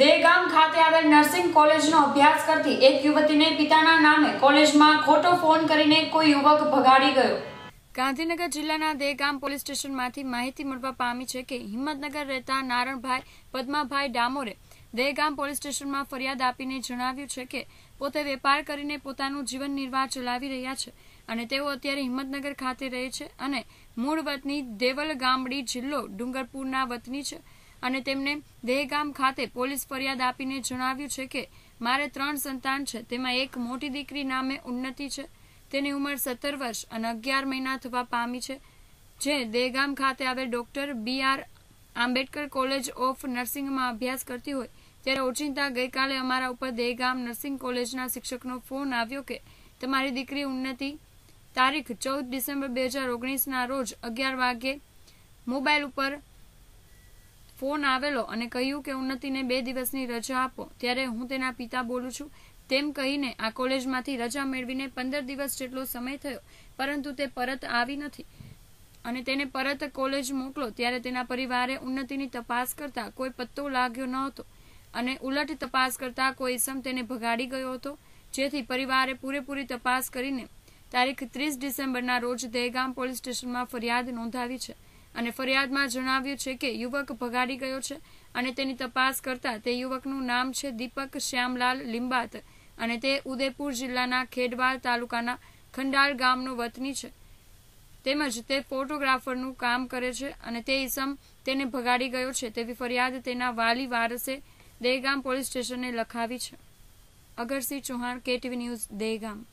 દેગામ ખાતે આવેલ નર્સિંગ કોલેજનો અભ્યાસ કરતી એક યુવતીને પિતાના નામે કોલેજમાં ખોટો ફોન કરીને કોઈ યુવક ભગાડી ગયો ગાંધીનગર જિલ્લાના દેગામ પોલીસ સ્ટેશનમાંથી માહિતી મળવા પામી છે કે હિંમતનગર રહેતા નારણભાઈ પદ્માભાઈ ડામોરે દેગામ પોલીસ સ્ટેશનમાં ફરિયાદ આપીને જણાવ્યું છે કે પોતે વેપાર કરીને પોતાનું જીવન નિર્વાહ ચલાવી રહ્યા છે અને તેઓ અત્યારે હિંમતનગર ખાતે રહે છે અને મૂળ વતની દેવલ ગામડી જિલ્લો ડુંગરપુરના વતની છે અને તેમને દેહગામ ખાતે પોલીસ ફરિયાદ આપીને જણાવ્યું છે કે મારે ત્રણ સંતાન છે તેમાં એક મોટી દીકરી નામે ઉન્નતિ છે તેની ઉંમર સત્તર વર્ષ અને અગિયાર મહિના થવા પામી છે જે દેહગામ ખાતે આવેલ doctor B R Ambedkar college of નર્સિંગમાં અભ્યાસ કરતી હોય ત્યારે ઓચિંતા ગઈકાલે અમારા ઉપર દેહગામ નર્સિંગ કોલેજના શિક્ષકનો ફોન આવ્યો કે તમારી દીકરી ઉન્નતિ તારીખ ચૌદ ડિસેમ્બર બે હજાર ઓગણીસના રોજ અગિયાર વાગે મોબાઈલ ઉપર ફોન આવેલો અને કહ્યું કે ઉન્નતિને બે દિવસની રજા આપો ત્યારે હું તેના પિતા બોલું છું તેમ કહીને આ કોલેજમાંથી રજા મેળવીને પંદર દિવસ જેટલો સમય થયો પરંતુ તે પરત આવી નથી અને તેને પરત કોલેજ મોકલો ત્યારે તેના પરિવારે ઉન્નતિની તપાસ કરતા કોઈ પત્તો લાગ્યો ન હતો અને ઉલટ તપાસ કરતા કોઈ ઇસમ તેને ભગાડી ગયો હતો જેથી પરિવારે પૂરેપૂરી તપાસ કરીને તારીખ ત્રીસ ડિસેમ્બરના રોજ દહેગામ પોલીસ સ્ટેશનમાં ફરિયાદ નોંધાવી છે અને ફરિયાદમાં જણાવ્યું છે કે યુવક ભગાડી ગયો છે અને તેની તપાસ કરતા તે યુવકનું નામ છે દીપક શ્યામલાલ લિંબાત અને તે ઉદયપુર જિલ્લાના ખેડવાલ તાલુકાના ખંડાળ ગામનો વતની છે તેમજ તે ફોટોગ્રાફરનું કામ કરે છે અને તે ઇસમ તેને ભગાડી ગયો છે તેવી ફરિયાદ તેના વાલી વારસે દેગામ પોલીસ સ્ટેશને લખાવી છે અગરસિંહ ચૌહાણ કેટીવી ન્યૂઝ દેગામ